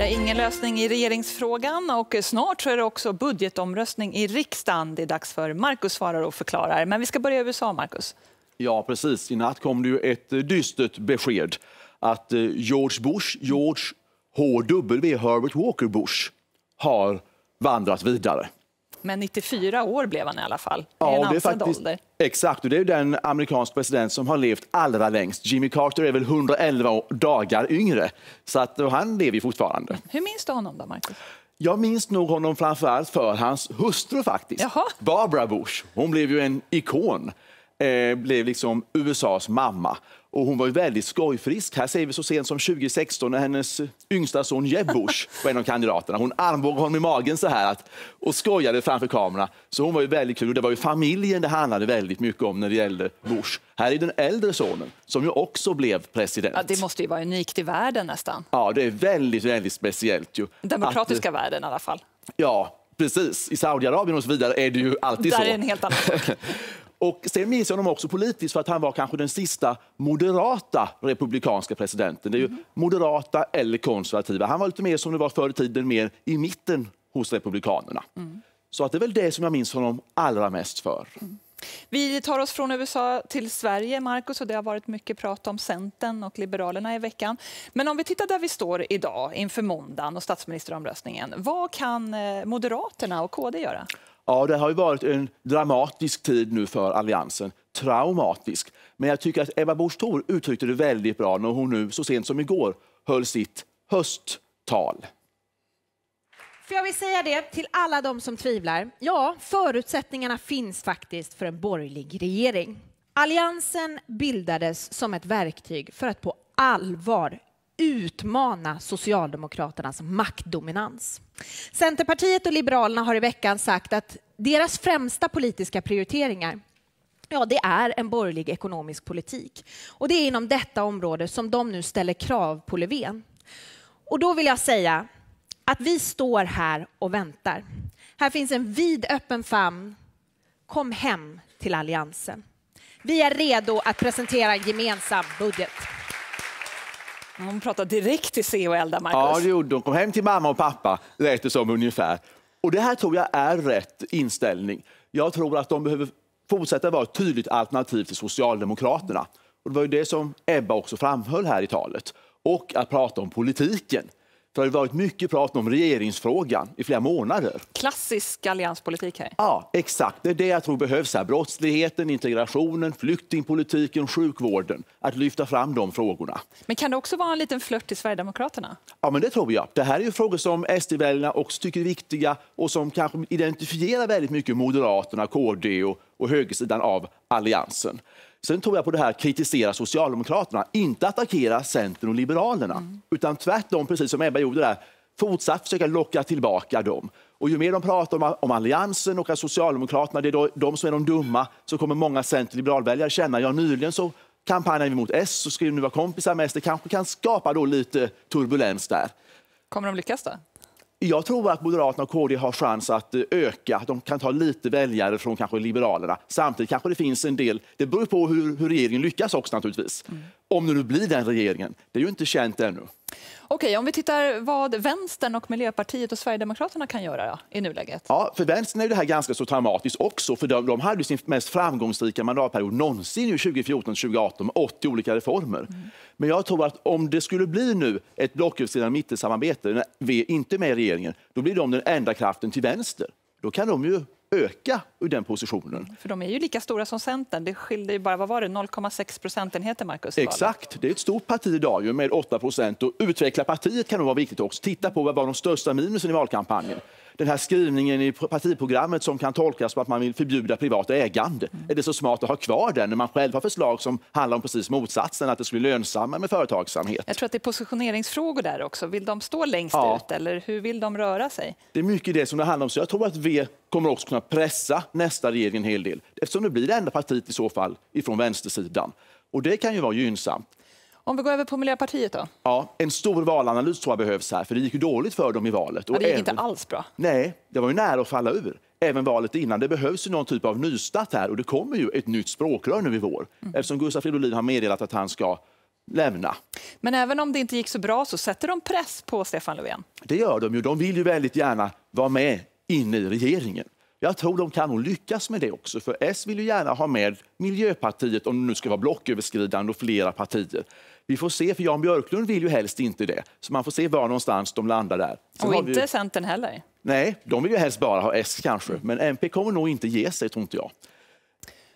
Ja, ingen lösning i regeringsfrågan och snart så är det också budgetomröstning i riksdagen. Det är dags för Markus svarar och förklarar. Men vi ska börja i USA, Markus. Ja, precis. I natt kom det ju ett eh, dystert besked att eh, George Bush, George H.W. Herbert Walker Bush, har vandrat vidare. Men 94 år blev han i alla fall. Ja, det är faktiskt, ålder. Exakt, och det är den amerikansk president som har levt allra längst. Jimmy Carter är väl 111 dagar yngre, så att, han lever fortfarande. Hur minns du honom då, Marcus? Jag minns nog honom framförallt för hans hustru faktiskt. Jaha. Barbara Bush. Hon blev ju en ikon. Eh, blev liksom USAs mamma. Och hon var ju väldigt skojfrisk. Här ser vi så sent som 2016 när hennes yngsta son Jeb Bush var en av kandidaterna. Hon armbågade honom i magen så här att, och skojade framför kameran. Så hon var ju väldigt kul. Och det var ju familjen det handlade väldigt mycket om när det gällde Bush. Här är den äldre sonen som ju också blev president. Ja, det måste ju vara unikt i världen nästan. Ja, det är väldigt, väldigt speciellt ju. Demokratiska att, eh, världen i alla fall. Ja, precis. I Saudiarabien och så vidare är det ju alltid Där så. Där är en helt annan sak. Och sen minns jag honom också politiskt för att han var kanske den sista moderata republikanska presidenten. Det är ju mhm. moderata eller konservativa. Han var lite mer som det var förr i tiden, mer i mitten hos republikanerna. Mm. Så att det är väl det som jag minns honom allra mest för. Mm. Vi tar oss från USA till Sverige, Markus, det har varit mycket prat om Centern och Liberalerna i veckan. Men om vi tittar där vi står idag inför måndagen och statsministeromröstningen. Vad kan eh, Moderaterna och KD göra? Ja, det har ju varit en dramatisk tid nu för Alliansen. Traumatisk. Men jag tycker att Ebba Busch Thor uttryckte det väldigt bra när hon nu så sent som igår höll sitt hösttal. För jag vill säga det till alla de som tvivlar. Ja, förutsättningarna finns faktiskt för en borgerlig regering. Alliansen bildades som ett verktyg för att på allvar utmana Socialdemokraternas maktdominans. Centerpartiet och Liberalerna har i veckan sagt att deras främsta politiska prioriteringar Ja, det är en borgerlig ekonomisk politik. Och det är inom detta område som de nu ställer krav på Löfven. Och då vill jag säga att vi står här och väntar. Här finns en vidöppen famn. Kom hem till Alliansen. Vi är redo att presentera en gemensam budget. Hon pratade direkt till CHL där, Marcus. Ja, det gjorde hon. Kom hem till mamma och pappa, lät det som ungefär. Och det här tror jag är rätt inställning. Jag tror att de behöver fortsätta vara ett tydligt alternativ till Socialdemokraterna. Och det var ju det som Ebba också framhöll här i talet. Och att prata om politiken det har varit mycket prat om regeringsfrågan i flera månader. Klassisk allianspolitik här. Ja, exakt. Det är det jag tror behövs här. Brottsligheten, integrationen, flyktingpolitiken, sjukvården. Att lyfta fram de frågorna. Men kan det också vara en liten flört till Sverigedemokraterna? Ja, men det tror jag. Det här är frågor som SD-väljarna också tycker är viktiga och som kanske identifierar väldigt mycket Moderaterna, KD och, och högersidan av Alliansen. Sen tror jag på det här kritisera Socialdemokraterna, inte attackera Centern och Liberalerna, mm. utan tvärtom, precis som Ebba gjorde där, fortsatt försöka locka tillbaka dem. Och ju mer de pratar om, om Alliansen och att Socialdemokraterna det är då, de som är de dumma, så kommer många center liberalväljare känna, ja nyligen så kampanjade vi mot S och skrev nu var kompisar med S, det kanske kan skapa då lite turbulens där. Kommer de lyckas då? Jag tror att Moderaterna och KD har chans att eh, öka. De kan ta lite väljare från kanske Liberalerna. Samtidigt kanske det finns en del... Det beror på hur, hur regeringen lyckas också naturligtvis. Mm. Om det nu blir den regeringen. Det är ju inte känt ännu. Okej, om vi tittar vad vänstern och Miljöpartiet och Sverigedemokraterna kan göra då, i nuläget. Ja, för vänstern är det här ganska så traumatiskt också, för de, de hade sin mest framgångsrika mandatperiod någonsin 2014-2018 med 80 olika reformer. Mm. Men jag tror att om det skulle bli nu ett blocköverskridande mittensamarbete, när vi är inte med i regeringen, då blir de den enda kraften till vänster. Då kan de ju öka ur den positionen. För de är ju lika stora som Centern. Det skilde ju bara, vad var det, 0,6 procentenheter, Marcus? Exakt. Det är ett stort parti idag med 8 procent och utveckla partiet kan nog vara viktigt också. Titta på vad var de största minusen i valkampanjen? den här skrivningen i partiprogrammet som kan tolkas som att man vill förbjuda privat ägande. Mm. Är det så smart att ha kvar den när man själv har förslag som handlar om precis motsatsen, att det skulle bli lönsammare med företagsamhet? Jag tror att det är positioneringsfrågor där också. Vill de stå längst ja. ut eller hur vill de röra sig? Det är mycket det som det handlar om. Så jag tror att V kommer också kunna pressa nästa regering en hel del eftersom det blir det enda partiet i så fall ifrån vänstersidan. Och det kan ju vara gynnsamt. Om vi går över på Miljöpartiet då? Ja, en stor valanalys tror jag behövs här, för det gick ju dåligt för dem i valet. Och ja, det gick även... inte alls bra. Nej, det var ju nära att falla ur. Även valet innan. Det behövs ju någon typ av nystart här och det kommer ju ett nytt språkrör nu i vår. Mm. Eftersom Gustav Fridolin har meddelat att han ska lämna. Men även om det inte gick så bra så sätter de press på Stefan Löfven? Det gör de ju. De vill ju väldigt gärna vara med inne i regeringen. Jag tror de kan nog lyckas med det också, för S vill ju gärna ha med Miljöpartiet om det nu ska vara blocköverskridande och flera partier. Vi får se, för Jan Björklund vill ju helst inte det. Så man får se var någonstans de landar där. Sen och inte vi... Centern heller? Nej, de vill ju helst bara ha S kanske. Mm. Men MP kommer nog inte ge sig, tror inte jag.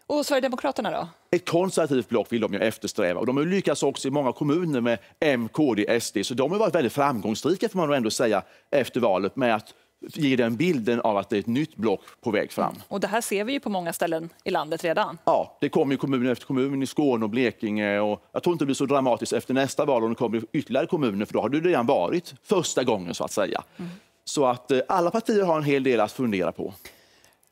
Och Sverigedemokraterna då? Ett konservativt block vill de ju eftersträva. Och de har lyckats också i många kommuner med M, KD, SD. Så de har varit väldigt framgångsrika får man ändå säga efter valet med att ger den bilden av att det är ett nytt block på väg fram. Och Det här ser vi ju på många ställen i landet redan. Ja, det kommer ju kommun efter kommun i Skåne och Blekinge. Och jag tror inte det blir så dramatiskt efter nästa val om det kommer ytterligare kommuner för då har det redan varit första gången. så att säga. Mm. Så att eh, alla partier har en hel del att fundera på.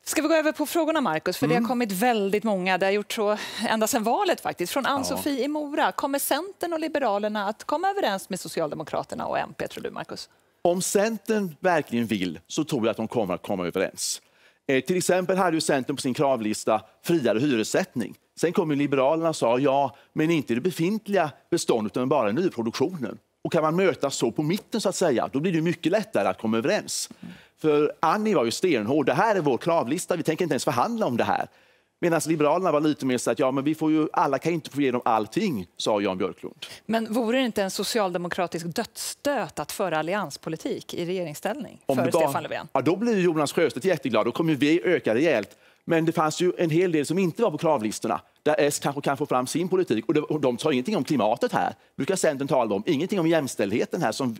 Ska vi gå över på frågorna, Markus? För mm. Det har mm. kommit väldigt många. Det har gjort så ända sedan valet. faktiskt. Från Ann-Sofie ja. i Mora. Kommer Centern och Liberalerna att komma överens med Socialdemokraterna och MP? tror du, Markus? Om Centern verkligen vill så tror jag att de kommer att komma överens. Eh, till exempel hade ju Centern på sin kravlista friare hyressättning. Sen kom ju Liberalerna och sa ja, men inte det befintliga beståndet utan bara nyproduktionen. Och kan man mötas så på mitten så att säga, då blir det mycket lättare att komma överens. För Annie var ju stenhård. Det här är vår kravlista. Vi tänker inte ens förhandla om det här. Medan Liberalerna var lite mer så att ja, men vi får ju, alla kan inte få igenom allting, sa Jan Björklund. Men vore det inte en socialdemokratisk dödsstöt att föra allianspolitik i regeringsställning Om för Stefan Löfven? Ja, då blir Jonas Sjöstedt jätteglad. Då kommer vi öka rejält. Men det fanns ju en hel del som inte var på kravlistorna där S kanske kan få fram sin politik. Och de, och de tar ingenting om klimatet här. brukar Centern tala om. Ingenting om jämställdheten här som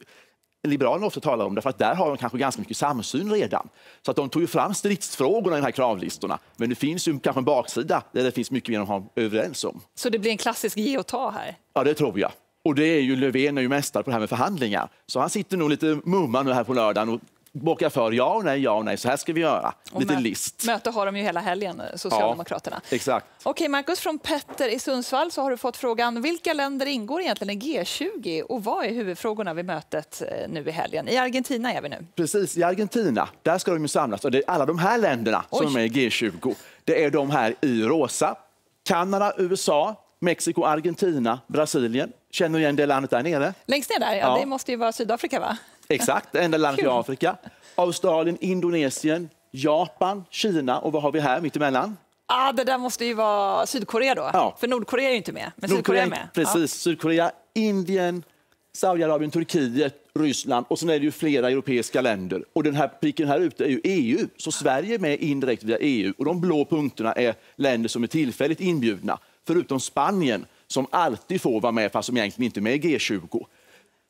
Liberalerna ofta talar om, därför att där har de kanske ganska mycket samsyn redan. Så att de tog ju fram stridsfrågorna i de här kravlistorna. Men det finns ju kanske en baksida där det finns mycket mer de har överens om. Så det blir en klassisk ge och ta här? Ja, det tror jag. Och det är ju Löfven är ju mästare på det här med förhandlingar. Så han sitter nog lite mumma nu här på lördagen och bocka för ja och nej, ja och nej, så här ska vi göra. Lite mö list. Möte har de ju hela helgen, eh, Socialdemokraterna. Ja, exakt. Okej, Markus, från Petter i Sundsvall så har du fått frågan vilka länder ingår egentligen i G20 och vad är huvudfrågorna vid mötet eh, nu i helgen? I Argentina är vi nu. Precis, i Argentina, där ska de ju samlas och det är alla de här länderna Oj. som är med i G20. Det är de här i rosa, Kanada, USA, Mexiko, Argentina, Brasilien. Känner du igen det landet där nere? Längst ner där, ja, ja. Det måste ju vara Sydafrika, va? Exakt, det enda landet i Afrika. Australien, Indonesien, Japan, Kina och vad har vi här mittemellan? Ah, det där måste ju vara Sydkorea då, ja. för Nordkorea är ju inte med. Men Nordkorea, Sydkorea är med. Precis, ja. Sydkorea, Indien, Saudiarabien, Turkiet, Ryssland och sen är det ju flera europeiska länder. Och den här pricken här ute är ju EU, så Sverige är med indirekt via EU. Och de blå punkterna är länder som är tillfälligt inbjudna, förutom Spanien som alltid får vara med fast som egentligen inte är med i G20.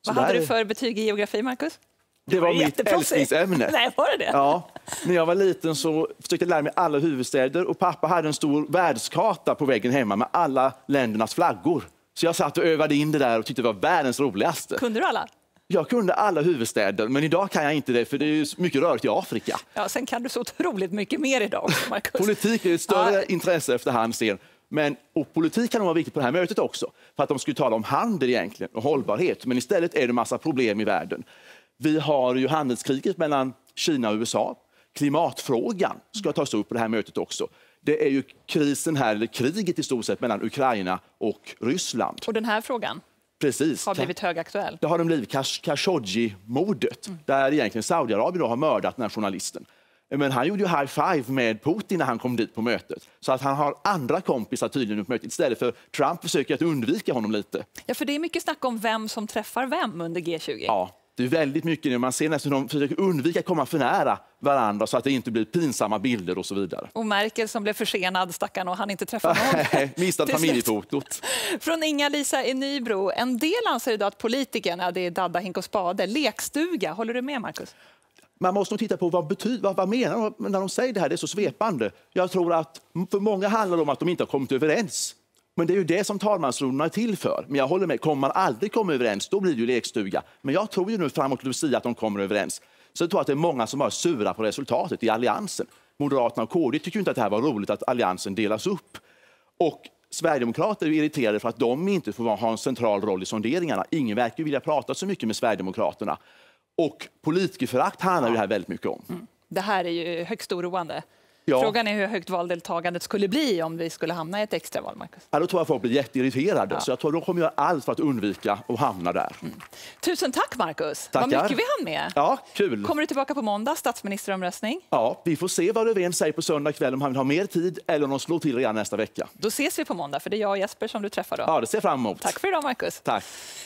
Vad hade du för betyg i geografi, Markus? Det var, mitt älsklingsämne. Nej, var det det? Ja. När jag var liten så försökte jag lära mig alla huvudstäder och pappa hade en stor världskarta på väggen hemma med alla ländernas flaggor. Så jag satt och övade in det där och tyckte det var världens roligaste. Kunde du alla? Jag kunde alla huvudstäder, men idag kan jag inte det för det är mycket rörigt i Afrika. Ja, sen kan du så otroligt mycket mer idag. Marcus. Politik är ett större ja. intresse efterhand sen. Men, och politik kan vara viktigt på det här mötet också, för att de skulle tala om handel egentligen och hållbarhet. Men istället är det massa problem i världen. Vi har ju handelskriget mellan Kina och USA. Klimatfrågan ska tas upp på det här mötet också. Det är ju krisen här, eller kriget i stort sett, mellan Ukraina och Ryssland. Och den här frågan? Precis. har blivit högaktuell. Det har de blivit. Khashoggi-mordet, mm. där egentligen Saudiarabien har mördat den här journalisten. Men han gjorde ju high five med Putin när han kom dit på mötet. Så att han har andra kompisar tydligen på mötet istället för Trump försöker att undvika honom lite. Ja, för det är mycket snack om vem som träffar vem under G20. Ja, det är väldigt mycket nu. Man ser nästan hur de försöker undvika att komma för nära varandra så att det inte blir pinsamma bilder och så vidare. Och Merkel som blev försenad, stackarn, och han inte träffade någon. Missat familjefotot. Från Inga-Lisa i Nybro. En del anser idag att politikerna, det är dadda, hink och spade, lekstuga. Håller du med, Markus? man måste nog titta på vad, betyder, vad, vad menar de när de säger det här. Det är så svepande. Jag tror att för många handlar det om att de inte har kommit överens. Men det är ju det som talmansrundorna är till för. Men jag håller med, kommer man aldrig komma överens, då blir det ju lekstuga. Men jag tror ju nu framåt Lucia att de kommer överens. Så jag tror att det är många som är sura på resultatet i Alliansen. Moderaterna och KD tycker inte att det här var roligt att Alliansen delas upp. Och Sverigedemokrater är ju irriterade för att de inte får ha en central roll i sonderingarna. Ingen verkar vilja prata så mycket med Sverigedemokraterna. Och politikerförakt handlar ju det här väldigt mycket om. Mm. Det här är ju högst oroande. Ja. Frågan är hur högt valdeltagandet skulle bli om vi skulle hamna i ett extraval, Marcus. Ja, då tror jag folk blir jätteirriterade. Ja. Så jag tror de kommer göra allt för att undvika att hamna där. Mm. Tusen tack, Marcus. Tackar. Vad mycket vi hann med. Ja, kul. Kommer du tillbaka på måndag, statsministeromröstning? Ja, vi får se vad Löfven säger på söndag kväll, om han vill ha mer tid eller om de slår till redan nästa vecka. Då ses vi på måndag, för det är jag och Jesper som du träffar då. Ja, det ser jag fram emot. Tack för idag, Marcus. Tack.